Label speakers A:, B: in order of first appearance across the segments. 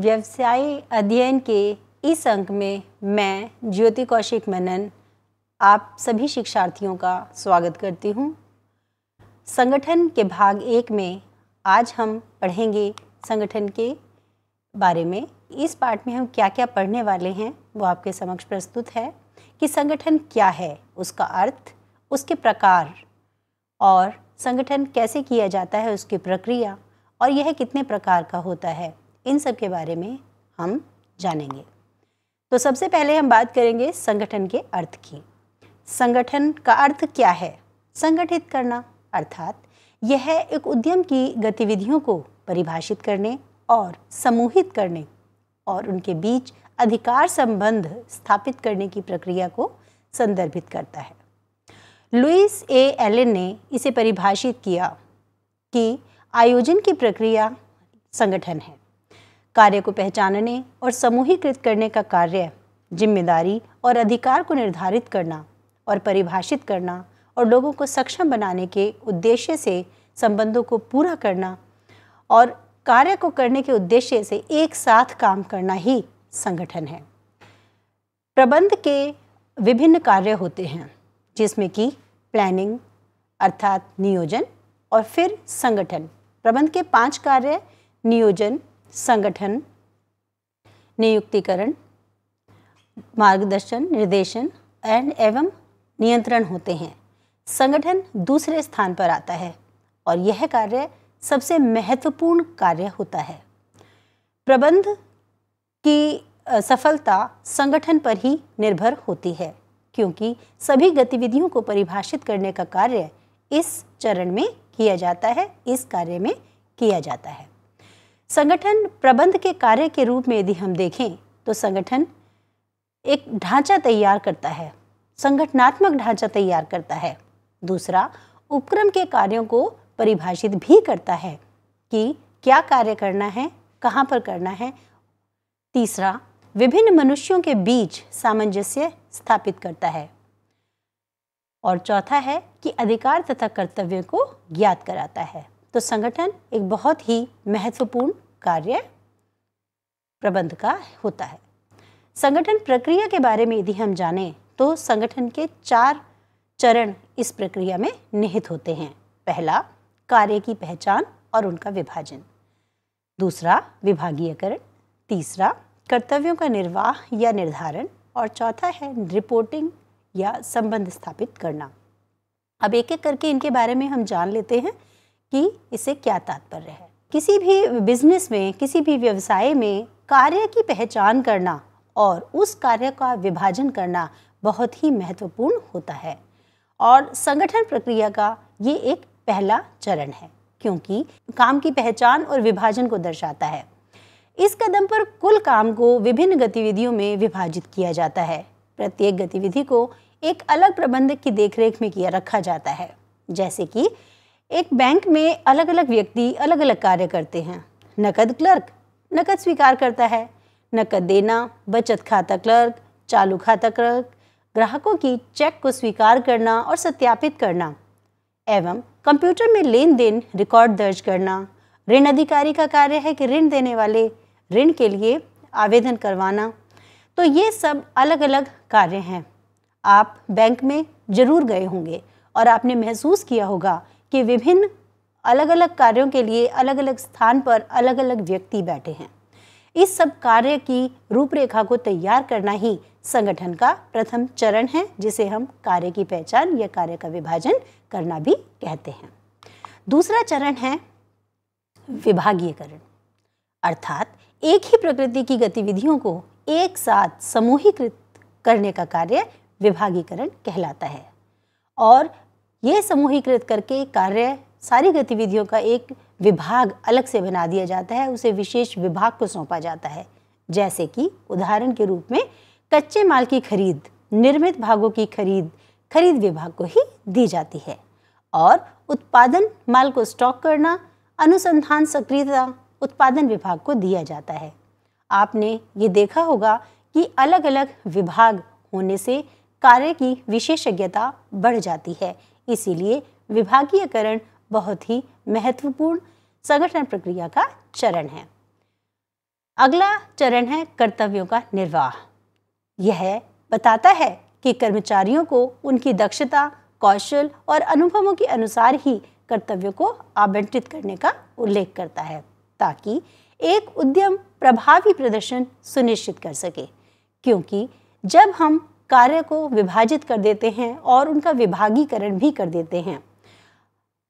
A: व्यवसाय अध्ययन के इस अंक में मैं ज्योति कौशिक मनन आप सभी शिक्षार्थियों का स्वागत करती हूं। संगठन के भाग एक में आज हम पढ़ेंगे संगठन के बारे में इस पाठ में हम क्या क्या पढ़ने वाले हैं वो आपके समक्ष प्रस्तुत है कि संगठन क्या है उसका अर्थ उसके प्रकार और संगठन कैसे किया जाता है उसकी प्रक्रिया और यह कितने प्रकार का होता है इन सब के बारे में हम जानेंगे तो सबसे पहले हम बात करेंगे संगठन के अर्थ की संगठन का अर्थ क्या है संगठित करना अर्थात यह एक उद्यम की गतिविधियों को परिभाषित करने और समूहित करने और उनके बीच अधिकार संबंध स्थापित करने की प्रक्रिया को संदर्भित करता है लुइस ए एलन ने इसे परिभाषित किया कि आयोजन की प्रक्रिया संगठन है कार्य को पहचानने और समूहीकृत करने का कार्य जिम्मेदारी और अधिकार को निर्धारित करना और परिभाषित करना और लोगों को सक्षम बनाने के उद्देश्य से संबंधों को पूरा करना और कार्य को करने के उद्देश्य से एक साथ काम करना ही संगठन है प्रबंध के विभिन्न कार्य होते हैं जिसमें कि प्लानिंग अर्थात नियोजन और फिर संगठन प्रबंध के पांच कार्य नियोजन संगठन नियुक्तिकरण मार्गदर्शन निर्देशन एंड एवं नियंत्रण होते हैं संगठन दूसरे स्थान पर आता है और यह कार्य सबसे महत्वपूर्ण कार्य होता है प्रबंध की सफलता संगठन पर ही निर्भर होती है क्योंकि सभी गतिविधियों को परिभाषित करने का कार्य इस चरण में किया जाता है इस कार्य में किया जाता है संगठन प्रबंध के कार्य के रूप में यदि हम देखें तो संगठन एक ढांचा तैयार करता है संगठनात्मक ढांचा तैयार करता है दूसरा उपक्रम के कार्यों को परिभाषित भी करता है कि क्या कार्य करना है कहाँ पर करना है तीसरा विभिन्न मनुष्यों के बीच सामंजस्य स्थापित करता है और चौथा है कि अधिकार तथा कर्तव्य को ज्ञात कराता है तो संगठन एक बहुत ही महत्वपूर्ण कार्य प्रबंध का होता है संगठन प्रक्रिया के बारे में यदि हम जाने तो संगठन के चार चरण इस प्रक्रिया में निहित होते हैं पहला कार्य की पहचान और उनका विभाजन दूसरा विभागीयकरण तीसरा कर्तव्यों का निर्वाह या निर्धारण और चौथा है रिपोर्टिंग या संबंध स्थापित करना अब एक एक करके इनके बारे में हम जान लेते हैं कि इसे क्या तात्पर्य है किसी भी बिजनेस में किसी भी व्यवसाय में कार्य की पहचान करना और उस कार्य का विभाजन करना बहुत ही महत्वपूर्ण होता है और संगठन प्रक्रिया का ये एक पहला चरण है क्योंकि काम की पहचान और विभाजन को दर्शाता है इस कदम पर कुल काम को विभिन्न गतिविधियों में विभाजित किया जाता है प्रत्येक गतिविधि को एक अलग प्रबंधक की देखरेख में किया रखा जाता है जैसे कि एक बैंक में अलग अलग व्यक्ति अलग अलग कार्य करते हैं नकद क्लर्क नकद स्वीकार करता है नकद देना बचत खाता क्लर्क चालू खाता क्लर्क ग्राहकों की चेक को स्वीकार करना और सत्यापित करना एवं कंप्यूटर में लेन देन रिकॉर्ड दर्ज करना ऋण अधिकारी का कार्य है कि ऋण देने वाले ऋण के लिए आवेदन करवाना तो ये सब अलग अलग कार्य हैं आप बैंक में ज़रूर गए होंगे और आपने महसूस किया होगा कि विभिन्न अलग अलग कार्यों के लिए अलग अलग स्थान पर अलग अलग व्यक्ति बैठे हैं इस सब कार्य की रूपरेखा को तैयार करना ही संगठन का प्रथम चरण है जिसे हम कार्य की पहचान या कार्य का विभाजन करना भी कहते हैं दूसरा चरण है
B: विभागीयकरण
A: अर्थात एक ही प्रकृति की गतिविधियों को एक साथ समूहीकृत करने का कार्य विभागीकरण कहलाता है और ये समूहीकृत करके कार्य सारी गतिविधियों का एक विभाग अलग से बना दिया जाता है उसे विशेष विभाग को सौंपा जाता है जैसे कि उदाहरण के रूप में कच्चे माल की खरीद निर्मित भागों की खरीद खरीद विभाग को ही दी जाती है और उत्पादन माल को स्टॉक करना अनुसंधान सक्रियता उत्पादन विभाग को दिया जाता है आपने ये देखा होगा कि अलग अलग विभाग होने से कार्य की विशेषज्ञता बढ़ जाती है इसीलिए विभागीयकरण बहुत ही महत्वपूर्ण संगठन प्रक्रिया का चरण है अगला चरण है कर्तव्यों का निर्वाह यह बताता है कि कर्मचारियों को उनकी दक्षता कौशल और अनुभवों के अनुसार ही कर्तव्यों को आवंटित करने का उल्लेख करता है ताकि एक उद्यम प्रभावी प्रदर्शन सुनिश्चित कर सके क्योंकि जब हम कार्य को विभाजित कर देते हैं और उनका विभागीकरण भी कर देते हैं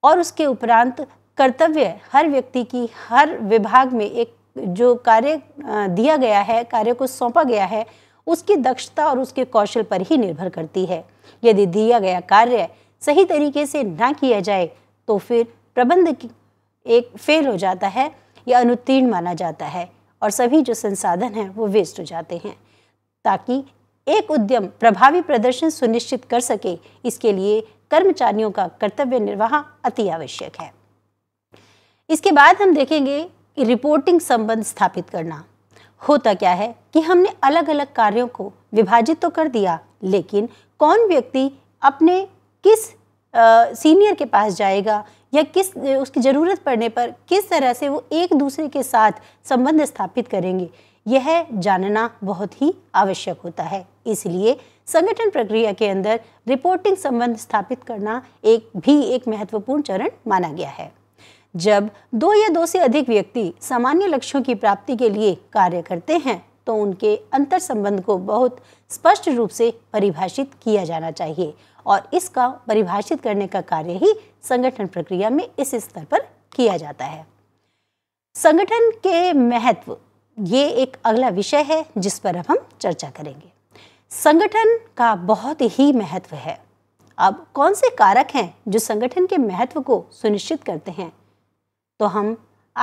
A: और उसके उपरांत कर्तव्य हर व्यक्ति की हर विभाग में एक जो कार्य दिया गया है कार्य को सौंपा गया है उसकी दक्षता और उसके कौशल पर ही निर्भर करती है यदि दिया गया कार्य सही तरीके से ना किया जाए तो फिर प्रबंध एक फेल हो जाता है या अनुत्तीर्ण माना जाता है और सभी जो संसाधन हैं वो वेस्ट हो जाते हैं ताकि एक उद्यम प्रभावी प्रदर्शन सुनिश्चित कर सके इसके लिए कर्मचारियों का कर्तव्य निर्वाह अति आवश्यक है इसके बाद हम देखेंगे रिपोर्टिंग संबंध स्थापित करना होता क्या है कि हमने अलग अलग कार्यों को विभाजित तो कर दिया लेकिन कौन व्यक्ति अपने किस आ, सीनियर के पास जाएगा या किस उसकी ज़रूरत पड़ने पर किस तरह से वो एक दूसरे के साथ संबंध स्थापित करेंगे यह जानना बहुत ही आवश्यक होता है इसलिए संगठन प्रक्रिया के अंदर रिपोर्टिंग संबंध स्थापित करना एक भी एक महत्वपूर्ण चरण माना गया है जब दो या दो से अधिक व्यक्ति सामान्य लक्ष्यों की प्राप्ति के लिए कार्य करते हैं तो उनके अंतर संबंध को बहुत स्पष्ट रूप से परिभाषित किया जाना चाहिए और इसका परिभाषित करने का कार्य ही संगठन प्रक्रिया में इस स्तर पर किया जाता है संगठन के महत्व ये एक अगला विषय है जिस पर अब हम चर्चा करेंगे संगठन का बहुत ही महत्व है अब कौन से कारक हैं जो संगठन के महत्व को सुनिश्चित करते हैं तो हम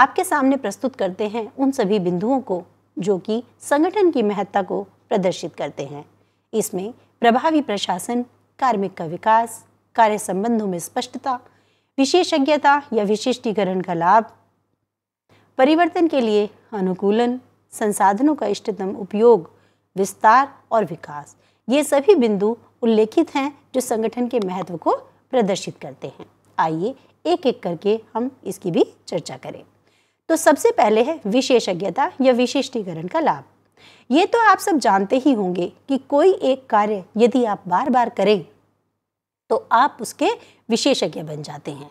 A: आपके सामने प्रस्तुत करते हैं उन सभी बिंदुओं को जो कि संगठन की महत्ता को प्रदर्शित करते हैं इसमें प्रभावी प्रशासन कार्मिक का विकास कार्य संबंधों में स्पष्टता विशेषज्ञता या विशिष्टीकरण का लाभ परिवर्तन के लिए अनुकूलन संसाधनों का इष्टतम उपयोग विस्तार और विकास ये सभी बिंदु उल्लेखित हैं जो संगठन के महत्व को प्रदर्शित करते हैं आइए एक एक करके हम इसकी भी चर्चा करें तो सबसे पहले है विशेषज्ञता या विशिष्टीकरण का लाभ ये तो आप सब जानते ही होंगे कि कोई एक कार्य यदि आप बार बार करें तो आप उसके विशेषज्ञ बन जाते हैं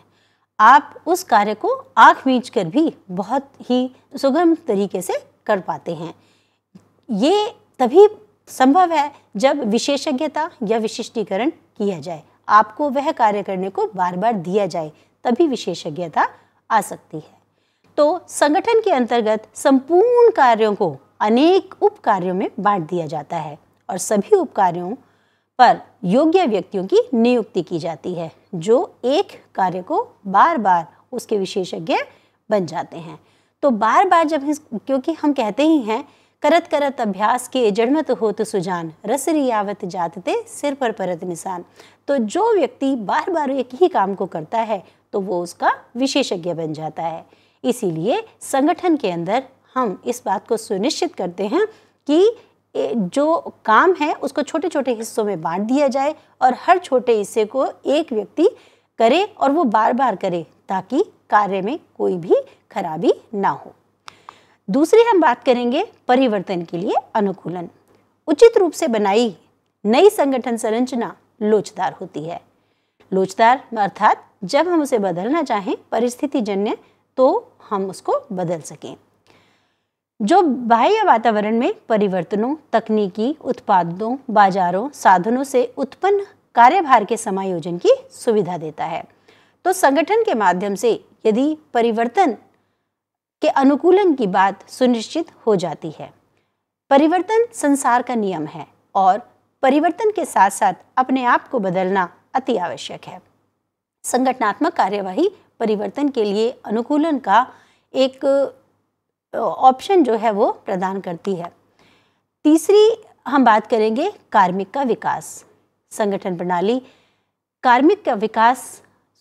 A: आप उस कार्य को आँख मीच कर भी बहुत ही सुगम तरीके से कर पाते हैं ये तभी संभव है जब विशेषज्ञता या विशिष्टीकरण किया जाए आपको वह कार्य करने को बार बार दिया जाए तभी विशेषज्ञता आ सकती है तो संगठन के अंतर्गत संपूर्ण कार्यों को अनेक उप कार्यों में बांट दिया जाता है और सभी उप कार्यों पर योग्य व्यक्तियों की नियुक्ति की जाती है जो एक कार्य को बार बार उसके विशेषज्ञ बन जाते हैं तो बार बार जब क्योंकि हम कहते ही हैं करत करत अभ्यास के जड़मत हो तो सुजान रस रियावत जातते सिर पर परत निशान तो जो व्यक्ति बार बार एक ही काम को करता है तो वो उसका विशेषज्ञ बन जाता है इसीलिए संगठन के अंदर हम इस बात को सुनिश्चित करते हैं कि जो काम है उसको छोटे छोटे हिस्सों में बांट दिया जाए और हर छोटे हिस्से को एक व्यक्ति करे और वो बार बार करे ताकि कार्य में कोई भी खराबी ना हो दूसरी हम बात करेंगे परिवर्तन के लिए अनुकूलन उचित रूप से बनाई नई संगठन संरचना लोचदार होती है लोचदार अर्थात जब हम उसे बदलना चाहें परिस्थितिजन्य तो हम उसको बदल सकें जो बाह्य वातावरण में परिवर्तनों तकनीकी उत्पादों बाजारों साधनों से उत्पन्न कार्यभार के समायोजन की सुविधा देता है तो संगठन के माध्यम से यदि परिवर्तन के अनुकूलन की बात सुनिश्चित हो जाती है परिवर्तन संसार का नियम है और परिवर्तन के साथ साथ अपने आप को बदलना अति आवश्यक है संगठनात्मक कार्यवाही परिवर्तन के लिए अनुकूलन का एक ऑप्शन जो है वो प्रदान करती है तीसरी हम बात करेंगे कार्मिक का विकास संगठन प्रणाली कार्मिक का विकास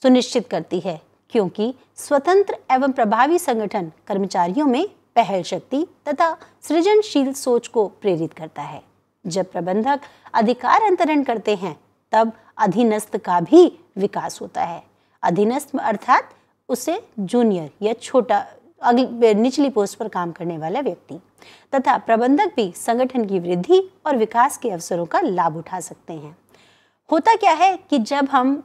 A: सुनिश्चित करती है क्योंकि स्वतंत्र एवं प्रभावी संगठन कर्मचारियों में पहल शक्ति तथा सृजनशील सोच को प्रेरित करता है जब प्रबंधक अधिकार अंतरण करते हैं तब अधीनस्थ का भी विकास होता है अधीनस्थ अर्थात उसे जूनियर या छोटा अगली निचली पोस्ट पर काम करने वाला व्यक्ति तथा प्रबंधक भी संगठन की वृद्धि और विकास के अवसरों का लाभ उठा सकते हैं होता क्या है कि जब हम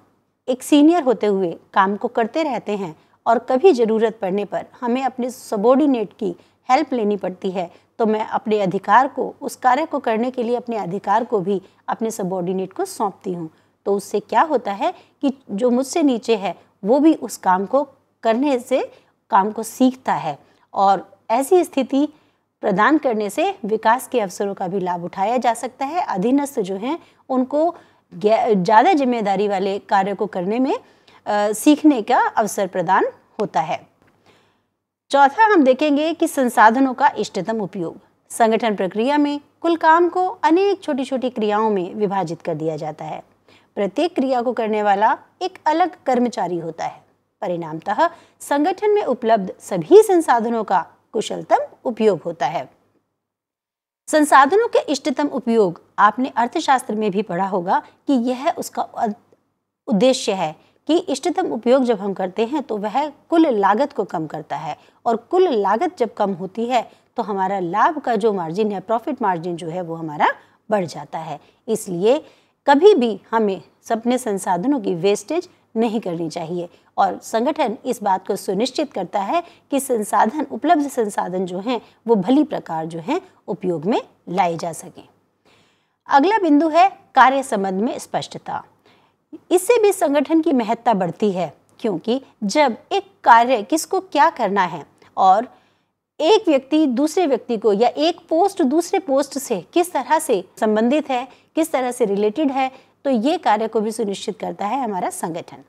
A: एक सीनियर होते हुए काम को करते रहते हैं और कभी ज़रूरत पड़ने पर हमें अपने सबोर्डिनेट की हेल्प लेनी पड़ती है तो मैं अपने अधिकार को उस कार्य को करने के लिए अपने अधिकार को भी अपने सबोर्डिनेट को सौंपती हूँ तो उससे क्या होता है कि जो मुझसे नीचे है वो भी उस काम को करने से काम को सीखता है और ऐसी स्थिति प्रदान करने से विकास के अवसरों का भी लाभ उठाया जा सकता है अधीनस्थ जो हैं उनको ज़्यादा जिम्मेदारी वाले कार्य को करने में आ, सीखने का अवसर प्रदान होता है चौथा हम देखेंगे कि संसाधनों का इष्टतम उपयोग संगठन प्रक्रिया में कुल काम को अनेक छोटी छोटी क्रियाओं में विभाजित कर दिया जाता है प्रत्येक क्रिया को करने वाला एक अलग कर्मचारी होता है परिणामतः संगठन में उपलब्ध सभी संसाधनों का कुशलतम उपयोग होता है संसाधनों के इष्टतम उपयोग आपने अर्थशास्त्र में भी पढ़ा होगा कि यह उसका उद्देश्य है कि इष्टतम उपयोग जब हम करते हैं तो वह कुल लागत को कम करता है और कुल लागत जब कम होती है तो हमारा लाभ का जो मार्जिन है प्रॉफिट मार्जिन जो है वो हमारा बढ़ जाता है इसलिए कभी भी हमें सपने संसाधनों की वेस्टेज नहीं करनी चाहिए और संगठन इस बात को सुनिश्चित करता है कि संसाधन उपलब्ध संसाधन जो हैं वो भली प्रकार जो हैं उपयोग में लाए जा सकें अगला बिंदु है कार्य संबंध में स्पष्टता इससे भी संगठन की महत्ता बढ़ती है क्योंकि जब एक कार्य किसको क्या करना है और एक व्यक्ति दूसरे व्यक्ति को या एक पोस्ट दूसरे पोस्ट से किस तरह से संबंधित है किस तरह से रिलेटेड है तो ये कार्य को भी सुनिश्चित करता है हमारा संगठन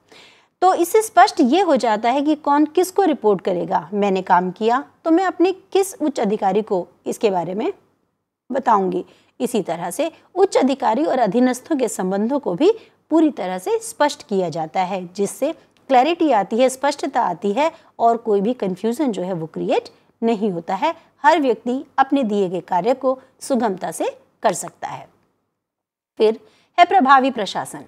A: तो इससे स्पष्ट ये हो जाता है कि कौन किस को रिपोर्ट करेगा मैंने काम किया तो मैं अपने किस उच्च अधिकारी को इसके बारे में बताऊंगी इसी तरह से उच्च अधिकारी और अधीनस्थों के संबंधों को भी पूरी तरह से स्पष्ट किया जाता है जिससे क्लैरिटी आती है स्पष्टता आती है और कोई भी कन्फ्यूज़न जो है वो क्रिएट नहीं होता है हर व्यक्ति अपने दिए गए कार्य को सुगमता से कर सकता है फिर है प्रभावी प्रशासन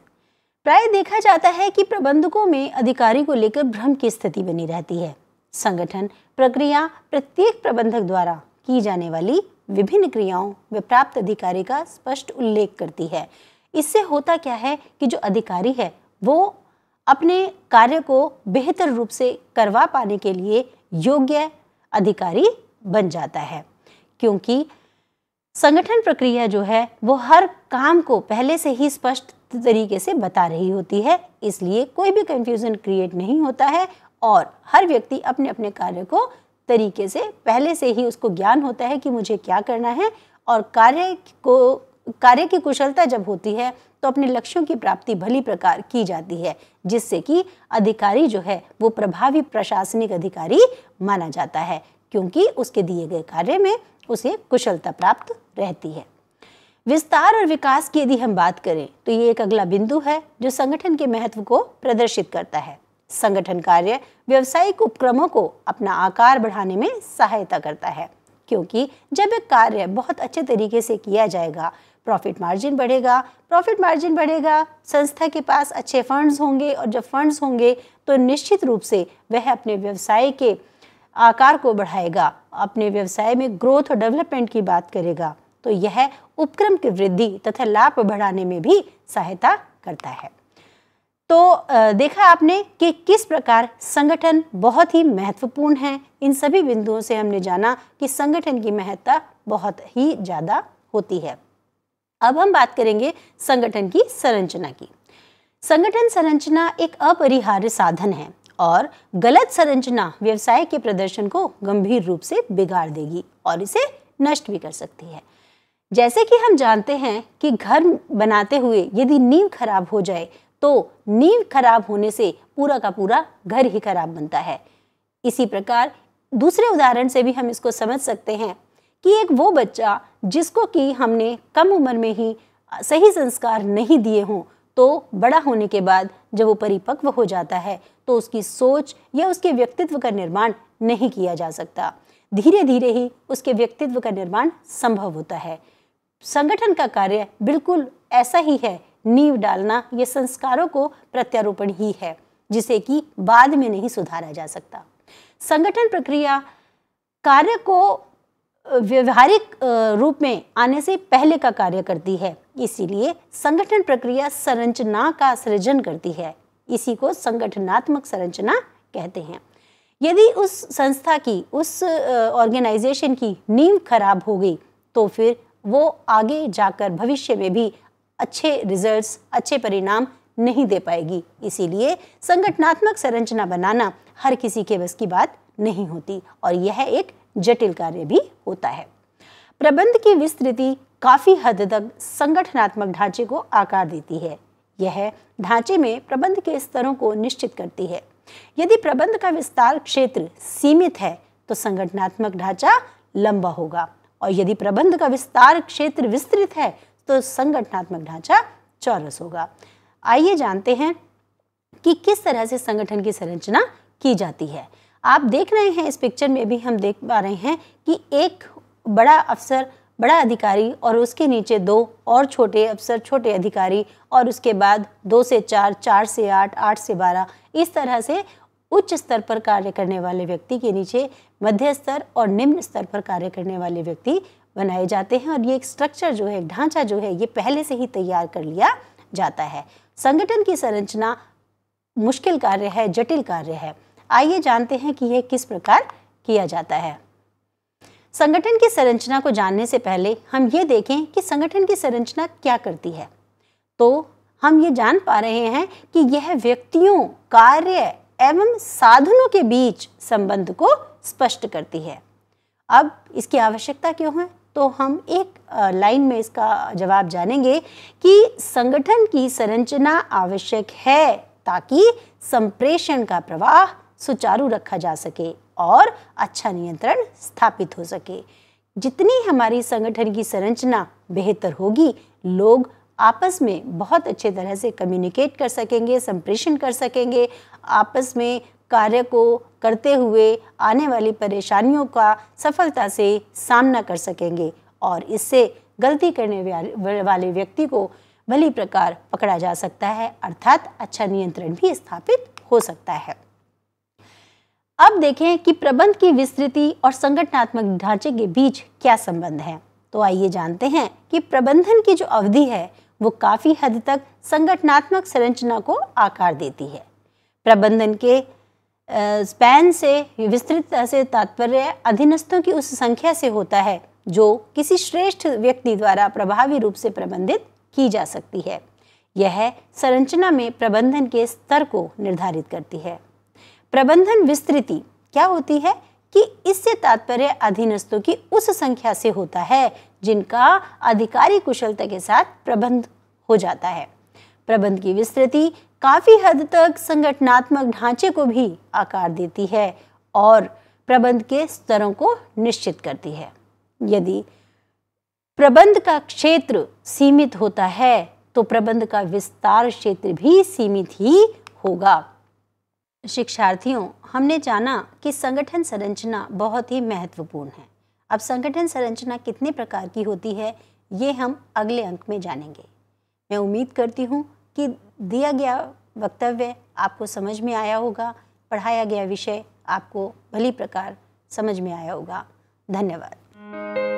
A: प्राय देखा जाता है कि प्रबंधकों में अधिकारी को लेकर भ्रम की स्थिति बनी रहती है संगठन प्रक्रिया प्रत्येक प्रबंधक द्वारा की जाने वाली विभिन्न क्रियाओं व प्राप्त अधिकारी का स्पष्ट उल्लेख करती है इससे होता क्या है कि जो अधिकारी है वो अपने कार्य को बेहतर रूप से करवा पाने के लिए योग्य अधिकारी बन जाता है क्योंकि संगठन प्रक्रिया जो है वो हर काम को पहले से ही स्पष्ट तरीके से बता रही होती है इसलिए कोई भी कंफ्यूजन क्रिएट नहीं होता है और हर व्यक्ति अपने अपने कार्य को तरीके से पहले से ही उसको ज्ञान होता है कि मुझे क्या करना है और कार्य को कार्य की कुशलता जब होती है तो अपने लक्ष्यों की प्राप्ति भली प्रकार की जाती है जिससे कि अधिकारी जो है वो प्रभावी प्रशासनिक अधिकारी माना जाता है क्योंकि उसके दिए गए कार्य में उसे कुशलता प्राप्त रहती है विस्तार और विकास की यदि हम बात करें तो ये एक अगला बिंदु है जो संगठन के महत्व को प्रदर्शित करता है संगठन कार्य व्यवसायिक उपक्रमों को अपना आकार बढ़ाने में सहायता करता है क्योंकि जब एक कार्य बहुत अच्छे तरीके से किया जाएगा प्रॉफिट मार्जिन बढ़ेगा प्रॉफिट मार्जिन बढ़ेगा संस्था के पास अच्छे फंड्स होंगे और जब फंड्स होंगे तो निश्चित रूप से वह अपने व्यवसाय के आकार को बढ़ाएगा अपने व्यवसाय में ग्रोथ और डेवलपमेंट की बात करेगा तो यह उपक्रम की वृद्धि तथा लाभ बढ़ाने में भी सहायता करता है तो देखा आपने कि किस प्रकार संगठन बहुत ही महत्वपूर्ण है इन सभी बिंदुओं से हमने जाना कि संगठन की महत्ता बहुत ही ज़्यादा होती है अब हम बात करेंगे संगठन की संरचना की संगठन संरचना एक अपरिहार्य साधन है और गलत संरचना व्यवसाय के प्रदर्शन को गंभीर रूप से बिगाड़ देगी और इसे नष्ट भी कर सकती है जैसे कि हम जानते हैं कि घर बनाते हुए यदि नींव खराब हो जाए तो नींव खराब होने से पूरा का पूरा घर ही खराब बनता है इसी प्रकार दूसरे उदाहरण से भी हम इसको समझ सकते हैं कि एक वो बच्चा जिसको कि हमने कम उम्र में ही सही संस्कार नहीं दिए हों तो बड़ा होने के बाद जब वो परिपक्व हो जाता है तो उसकी सोच या उसके व्यक्तित्व का निर्माण नहीं किया जा सकता धीरे धीरे ही उसके व्यक्तित्व का निर्माण संभव होता है संगठन का कार्य बिल्कुल ऐसा ही है नींव डालना ये संस्कारों को प्रत्यारोपण ही है जिसे कि बाद में नहीं सुधारा जा सकता संगठन प्रक्रिया कार्य को व्यवहारिक रूप में आने से पहले का कार्य करती है इसीलिए संगठन प्रक्रिया संरचना का सृजन करती है इसी को संगठनात्मक संरचना कहते हैं यदि उस संस्था की उस ऑर्गेनाइजेशन की नींव खराब हो गई तो फिर वो आगे जाकर भविष्य में भी अच्छे रिजल्ट्स अच्छे परिणाम नहीं दे पाएगी इसीलिए संगठनात्मक संरचना बनाना हर किसी के बस की बात नहीं होती और यह एक जटिल कार्य भी होता है प्रबंध की विस्तृति काफ़ी हद तक संगठनात्मक ढांचे को आकार देती है यह ढांचे में प्रबंध के स्तरों को निश्चित करती है यदि प्रबंध का विस्तार क्षेत्र सीमित है तो संगठनात्मक ढांचा लंबा होगा और यदि प्रबंध का विस्तार क्षेत्र विस्तृत है तो संगठनात्मक ढांचा चौरस होगा आइए जानते हैं कि किस तरह से संगठन की संरचना की जाती है आप देख रहे हैं इस पिक्चर में भी हम देख पा रहे हैं कि एक बड़ा अफसर बड़ा अधिकारी और उसके नीचे दो और छोटे अफसर छोटे अधिकारी और उसके बाद दो से चार चार से आठ आठ से बारह इस तरह से उच्च स्तर पर कार्य करने वाले व्यक्ति के नीचे मध्य स्तर और निम्न स्तर पर कार्य करने वाले व्यक्ति बनाए जाते हैं और ये एक स्ट्रक्चर जो है ढांचा जो है ये पहले से ही तैयार कर लिया जाता है संगठन की संरचना मुश्किल कार्य है जटिल कार्य है आइए जानते हैं कि यह किस प्रकार किया जाता है संगठन की संरचना को जानने से पहले हम ये देखें कि संगठन की संरचना क्या करती है तो हम ये जान पा रहे हैं कि यह व्यक्तियों कार्य एवं साधनों के बीच संबंध को स्पष्ट करती है अब इसकी आवश्यकता क्यों है तो हम एक लाइन में इसका जवाब जानेंगे कि संगठन की संरचना आवश्यक है ताकि संप्रेषण का प्रवाह सुचारू रखा जा सके और अच्छा नियंत्रण स्थापित हो सके जितनी हमारी संगठन की संरचना बेहतर होगी लोग आपस में बहुत अच्छे तरह से कम्युनिकेट कर सकेंगे संप्रेषण कर सकेंगे आपस में कार्य को करते हुए आने वाली परेशानियों का सफलता से सामना कर सकेंगे और इससे गलती करने वाले व्यक्ति को भली प्रकार पकड़ा जा सकता है अर्थात अच्छा नियंत्रण भी स्थापित हो सकता है अब देखें कि प्रबंध की विस्तृति और संगठनात्मक ढांचे के बीच क्या संबंध है तो आइए जानते हैं कि प्रबंधन की जो अवधि है वो काफ़ी हद तक संगठनात्मक संरचना को आकार देती है प्रबंधन के स्पैन से विस्तृत से तात्पर्य अधीनस्थों की उस संख्या से होता है जो किसी श्रेष्ठ व्यक्ति द्वारा प्रभावी रूप से प्रबंधित की जा सकती है यह संरचना में प्रबंधन के स्तर को निर्धारित करती है प्रबंधन विस्तृति क्या होती है कि इससे तात्पर्य अधीनस्थों की उस संख्या से होता है जिनका अधिकारी कुशलता के साथ प्रबंध हो जाता है प्रबंध की विस्तृति काफी हद तक संगठनात्मक ढांचे को भी आकार देती है और प्रबंध के स्तरों को निश्चित करती है यदि प्रबंध का क्षेत्र सीमित होता है तो प्रबंध का विस्तार क्षेत्र भी सीमित ही होगा शिक्षार्थियों हमने जाना कि संगठन संरचना बहुत ही महत्वपूर्ण है अब संगठन संरचना कितने प्रकार की होती है ये हम अगले अंक में जानेंगे मैं उम्मीद करती हूँ कि दिया गया वक्तव्य आपको समझ में आया होगा पढ़ाया गया विषय आपको भली प्रकार समझ में आया होगा धन्यवाद